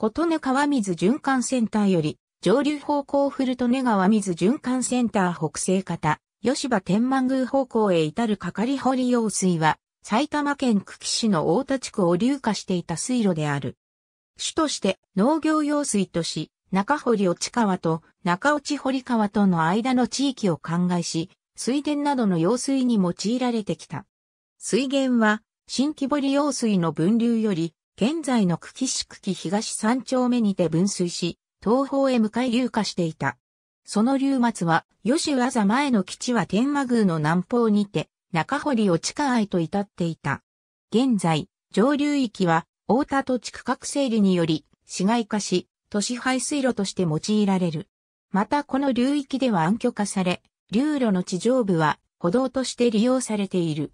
琴音川水循環センターより、上流方向古利根川水循環センター北西方、吉場天満宮方向へ至る係堀用水は、埼玉県久喜市の大田地区を流下していた水路である。主として農業用水とし、中堀落川と中落堀川との間の地域を灌漑し、水田などの用水に用いられてきた。水源は、新木堀用水の分流より、現在の久喜市久喜東三丁目にて分水し、東方へ向かい流下していた。その流末は、吉和座前の基地は天満宮の南方にて、中堀を地下へと至っていた。現在、上流域は、大田土地区画整理により、市街化し、都市排水路として用いられる。またこの流域では暗渠化され、流路の地上部は歩道として利用されている。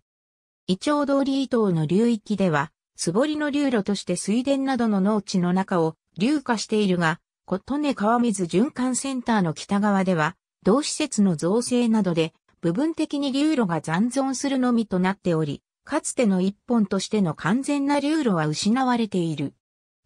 伊調通り伊東の流域では、素りの流路として水田などの農地の中を流化しているが、琴音川水循環センターの北側では、同施設の造成などで、部分的に流路が残存するのみとなっており、かつての一本としての完全な流路は失われている。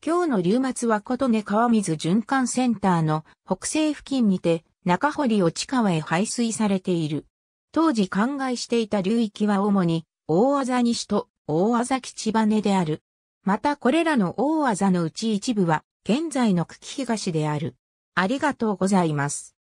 今日の流末は琴音川水循環センターの北西付近にて、中堀を地川へ排水されている。当時灌漑していた流域は主に、大技西と大技吉羽である。またこれらの大技のうち一部は現在の久喜東である。ありがとうございます。